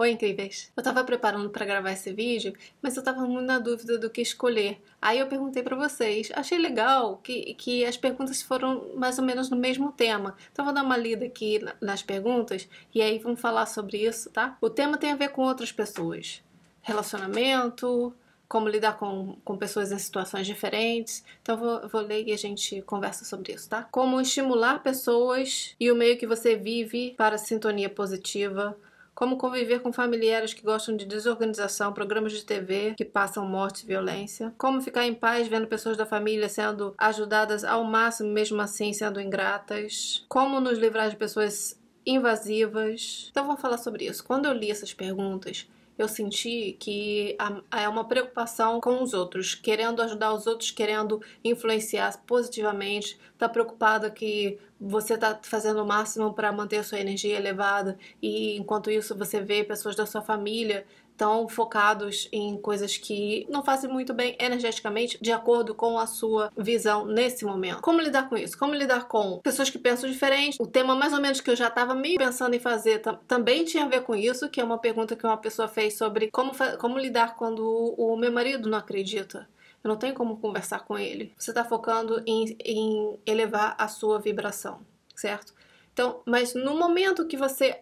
Oi, incríveis! Eu tava preparando para gravar esse vídeo, mas eu tava muito na dúvida do que escolher. Aí eu perguntei para vocês. Achei legal que, que as perguntas foram mais ou menos no mesmo tema. Então vou dar uma lida aqui nas perguntas e aí vamos falar sobre isso, tá? O tema tem a ver com outras pessoas. Relacionamento, como lidar com, com pessoas em situações diferentes. Então vou, vou ler e a gente conversa sobre isso, tá? Como estimular pessoas e o meio que você vive para sintonia positiva como conviver com familiares que gostam de desorganização, programas de TV que passam morte e violência, como ficar em paz vendo pessoas da família sendo ajudadas ao máximo, mesmo assim sendo ingratas, como nos livrar de pessoas invasivas. Então vamos falar sobre isso. Quando eu li essas perguntas, eu senti que é uma preocupação com os outros, querendo ajudar os outros, querendo influenciar positivamente, tá preocupada que você tá fazendo o máximo para manter a sua energia elevada e enquanto isso você vê pessoas da sua família estão focados em coisas que não fazem muito bem energeticamente, de acordo com a sua visão nesse momento. Como lidar com isso? Como lidar com pessoas que pensam diferente? O tema mais ou menos que eu já estava meio pensando em fazer também tinha a ver com isso, que é uma pergunta que uma pessoa fez sobre como, como lidar quando o meu marido não acredita. Eu não tenho como conversar com ele. Você está focando em, em elevar a sua vibração, certo? Então, mas no momento que você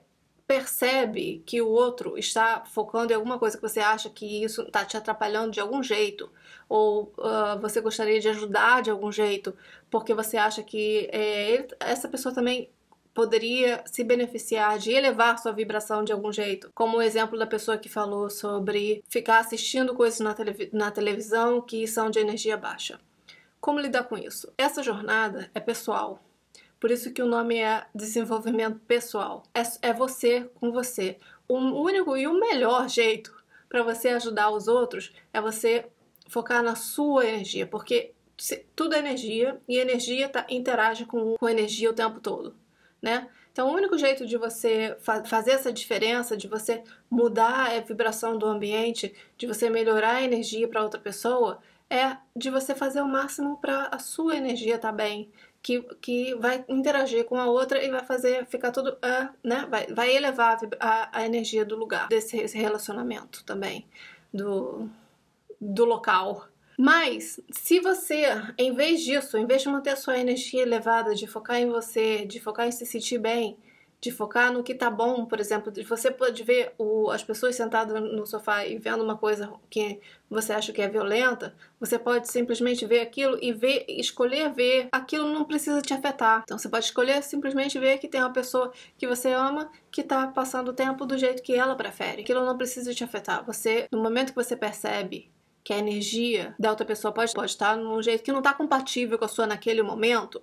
percebe que o outro está focando em alguma coisa que você acha que isso está te atrapalhando de algum jeito, ou uh, você gostaria de ajudar de algum jeito, porque você acha que é, ele, essa pessoa também poderia se beneficiar de elevar sua vibração de algum jeito. Como o exemplo da pessoa que falou sobre ficar assistindo coisas na, na televisão que são de energia baixa. Como lidar com isso? Essa jornada é pessoal, por isso que o nome é desenvolvimento pessoal. É, é você com você. O único e o melhor jeito para você ajudar os outros é você focar na sua energia, porque tudo é energia e energia tá, interage com, com energia o tempo todo, né? Então, o único jeito de você fa fazer essa diferença, de você mudar a vibração do ambiente, de você melhorar a energia para outra pessoa, é de você fazer o máximo para a sua energia estar tá bem, que, que vai interagir com a outra e vai fazer ficar tudo, uh, né? Vai, vai elevar a, a energia do lugar, desse relacionamento também, do, do local. Mas, se você, em vez disso, em vez de manter a sua energia elevada, de focar em você, de focar em se sentir bem, de focar no que tá bom, por exemplo, você pode ver o, as pessoas sentadas no sofá e vendo uma coisa que você acha que é violenta, você pode simplesmente ver aquilo e ver, escolher ver, aquilo não precisa te afetar. Então você pode escolher simplesmente ver que tem uma pessoa que você ama que tá passando o tempo do jeito que ela prefere. Aquilo não precisa te afetar. Você, no momento que você percebe que a energia da outra pessoa pode, pode estar num jeito que não está compatível com a sua naquele momento,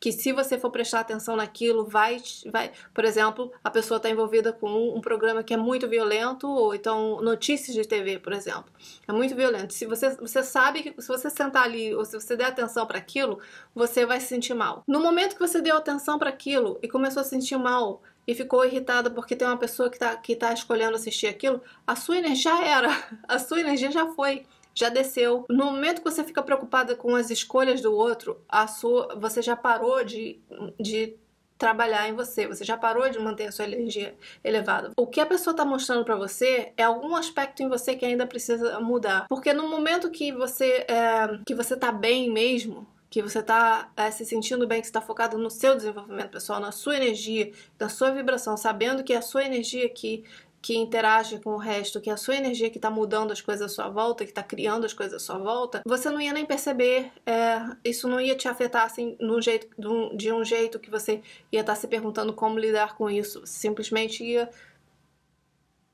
que se você for prestar atenção naquilo, vai. vai por exemplo, a pessoa está envolvida com um, um, programa que é muito violento, ou então notícias de TV, por exemplo. É muito violento. Se você, você sabe que se você sentar ali ou se você der atenção para aquilo, você vai se sentir mal. No momento que você deu atenção para aquilo e começou a sentir mal, e ficou irritada porque tem uma pessoa que está que tá escolhendo assistir aquilo, a sua energia já era, a sua energia já foi já desceu. No momento que você fica preocupada com as escolhas do outro, a sua, você já parou de, de trabalhar em você, você já parou de manter a sua energia elevada. O que a pessoa está mostrando para você é algum aspecto em você que ainda precisa mudar, porque no momento que você é, que você está bem mesmo, que você está é, se sentindo bem, que está focado no seu desenvolvimento pessoal, na sua energia, na sua vibração, sabendo que é a sua energia aqui que interage com o resto, que é a sua energia que está mudando as coisas à sua volta, que está criando as coisas à sua volta, você não ia nem perceber, é, isso não ia te afetar assim, num jeito, de um jeito que você ia estar tá se perguntando como lidar com isso, simplesmente ia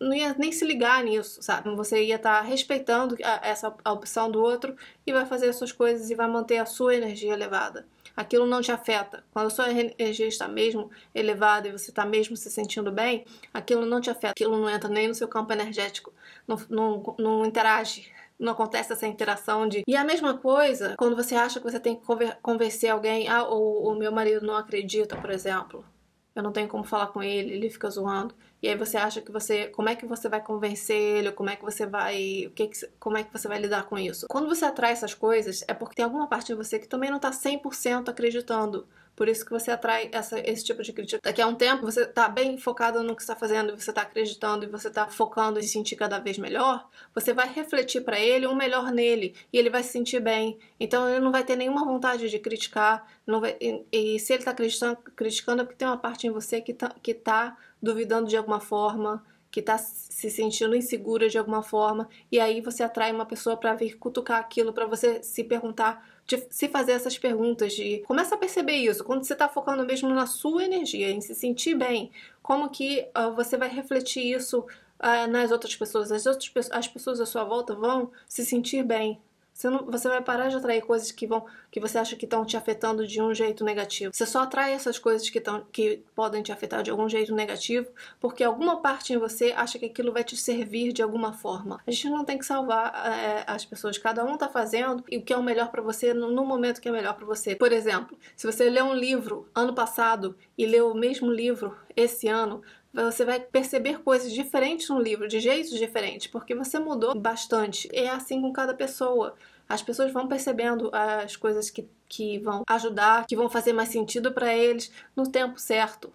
não ia nem se ligar nisso, sabe? Você ia estar tá respeitando a, essa a opção do outro e vai fazer as suas coisas e vai manter a sua energia elevada. Aquilo não te afeta. Quando a sua energia está mesmo elevada e você está mesmo se sentindo bem, aquilo não te afeta. Aquilo não entra nem no seu campo energético, não, não, não interage. Não acontece essa interação de. E a mesma coisa quando você acha que você tem que convencer alguém, ah, o, o meu marido não acredita, por exemplo eu não tenho como falar com ele, ele fica zoando. E aí você acha que você, como é que você vai convencer ele, como é que você vai, o que, que como é que você vai lidar com isso? Quando você atrai essas coisas, é porque tem alguma parte de você que também não tá 100% acreditando por isso que você atrai essa, esse tipo de crítica. Daqui a um tempo, você está bem focado no que está fazendo, você está acreditando e você está focando em se sentir cada vez melhor, você vai refletir para ele o um melhor nele e ele vai se sentir bem. Então ele não vai ter nenhuma vontade de criticar. Não vai, e, e se ele está criticando, criticando é porque tem uma parte em você que está tá duvidando de alguma forma que está se sentindo insegura de alguma forma, e aí você atrai uma pessoa para vir cutucar aquilo, para você se perguntar, se fazer essas perguntas, de começa a perceber isso, quando você está focando mesmo na sua energia, em se sentir bem, como que uh, você vai refletir isso uh, nas outras pessoas, as outras as pessoas à sua volta vão se sentir bem você, não, você vai parar de atrair coisas que vão que você acha que estão te afetando de um jeito negativo. Você só atrai essas coisas que, tão, que podem te afetar de algum jeito negativo porque alguma parte em você acha que aquilo vai te servir de alguma forma. A gente não tem que salvar é, as pessoas. Cada um está fazendo o que é o melhor para você no, no momento que é melhor para você. Por exemplo, se você lê um livro ano passado e lê o mesmo livro esse ano, você vai perceber coisas diferentes no livro, de jeitos diferentes, porque você mudou bastante. É assim com cada pessoa. As pessoas vão percebendo as coisas que, que vão ajudar, que vão fazer mais sentido para eles no tempo certo.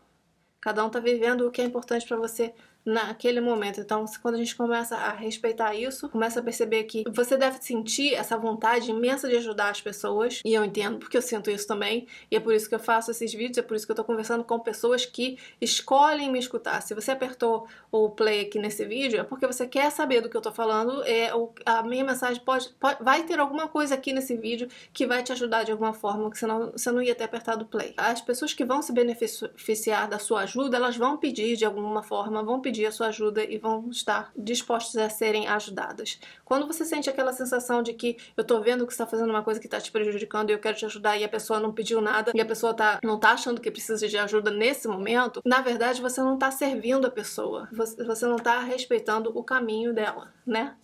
Cada um está vivendo o que é importante para você naquele momento. Então, quando a gente começa a respeitar isso, começa a perceber que você deve sentir essa vontade imensa de ajudar as pessoas, e eu entendo porque eu sinto isso também, e é por isso que eu faço esses vídeos, é por isso que eu tô conversando com pessoas que escolhem me escutar. Se você apertou o play aqui nesse vídeo, é porque você quer saber do que eu tô falando, é, a minha mensagem pode, pode vai ter alguma coisa aqui nesse vídeo que vai te ajudar de alguma forma, que senão você não ia ter apertado o play. As pessoas que vão se beneficiar da sua ajuda, elas vão pedir de alguma forma, vão pedir pedir a sua ajuda e vão estar dispostos a serem ajudadas. Quando você sente aquela sensação de que eu tô vendo que está fazendo uma coisa que está te prejudicando e eu quero te ajudar e a pessoa não pediu nada e a pessoa tá, não tá achando que precisa de ajuda nesse momento, na verdade você não tá servindo a pessoa, você não tá respeitando o caminho dela, né?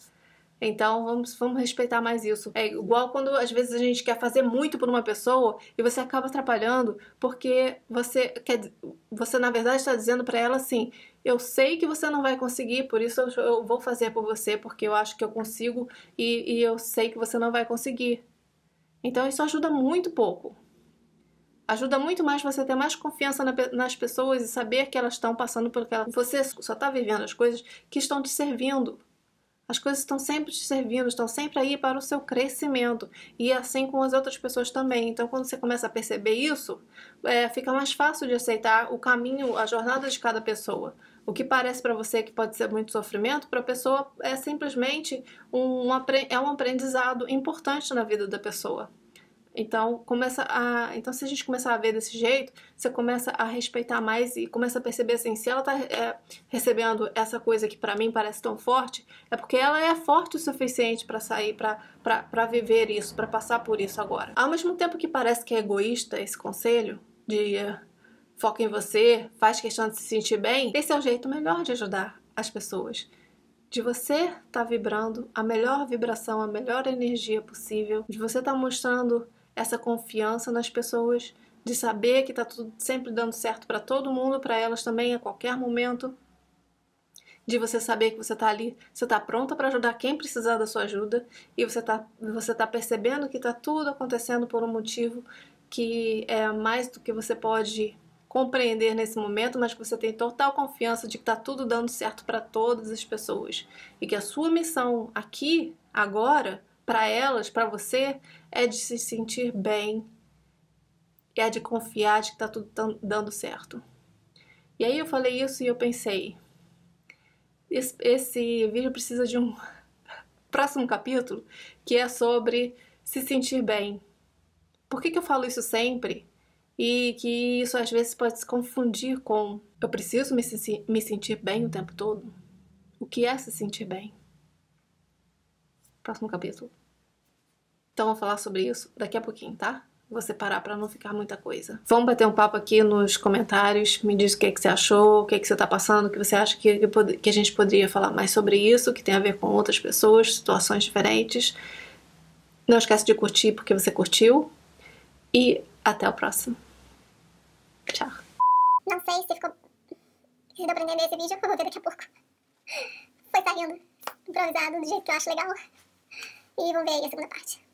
Então vamos, vamos respeitar mais isso. É igual quando às vezes a gente quer fazer muito por uma pessoa e você acaba atrapalhando porque você quer, você na verdade está dizendo para ela assim: eu sei que você não vai conseguir, por isso eu, vou fazer por você, porque eu acho que eu consigo e, e eu sei que você não vai conseguir. Então isso ajuda muito pouco. Ajuda muito mais você ter mais confiança nas pessoas e saber que elas estão passando por aquela. Você só está vivendo as coisas que estão te servindo. As coisas estão sempre te servindo, estão sempre aí para o seu crescimento. E assim com as outras pessoas também. Então, quando você começa a perceber isso, é, fica mais fácil de aceitar o caminho, a jornada de cada pessoa. O que parece para você que pode ser muito sofrimento, para a pessoa é simplesmente um, é um aprendizado importante na vida da pessoa. Então, começa a, então, se a gente começar a ver desse jeito, você começa a respeitar mais e começa a perceber assim, se ela está é, recebendo essa coisa que para mim parece tão forte, é porque ela é forte o suficiente para sair, para viver isso, para passar por isso agora. Ao mesmo tempo que parece que é egoísta esse conselho de foca em você, faz questão de se sentir bem, esse é o jeito melhor de ajudar as pessoas. De você estar tá vibrando a melhor vibração, a melhor energia possível, de você estar tá mostrando essa confiança nas pessoas, de saber que está tudo sempre dando certo para todo mundo, para elas também a qualquer momento, de você saber que você está ali, você está pronta para ajudar quem precisar da sua ajuda e você está você tá percebendo que está tudo acontecendo por um motivo que é mais do que você pode compreender nesse momento, mas que você tem total confiança de que está tudo dando certo para todas as pessoas e que a sua missão aqui, agora, para elas, para você, é de se sentir bem, é de confiar de que está tudo dando certo. E aí eu falei isso e eu pensei, esse, esse vídeo precisa de um próximo capítulo que é sobre se sentir bem. Por que, que eu falo isso sempre? e que isso às vezes pode se confundir com eu preciso me, me sentir bem o tempo todo. O que é se sentir bem? Próximo capítulo. Então, vou falar sobre isso daqui a pouquinho, tá? Vou separar para não ficar muita coisa. Vamos bater um papo aqui nos comentários. Me diz o que, é que você achou, o que, é que você tá passando, o que você acha que, que a gente poderia falar mais sobre isso, que tem a ver com outras pessoas, situações diferentes. Não esquece de curtir porque você curtiu. E até o próximo. Tchau. Não sei se ficou. Se deu pra entender esse vídeo, eu vou ver daqui a pouco. Foi saindo improvisado do jeito que eu acho legal. E vamos ver aí a segunda parte.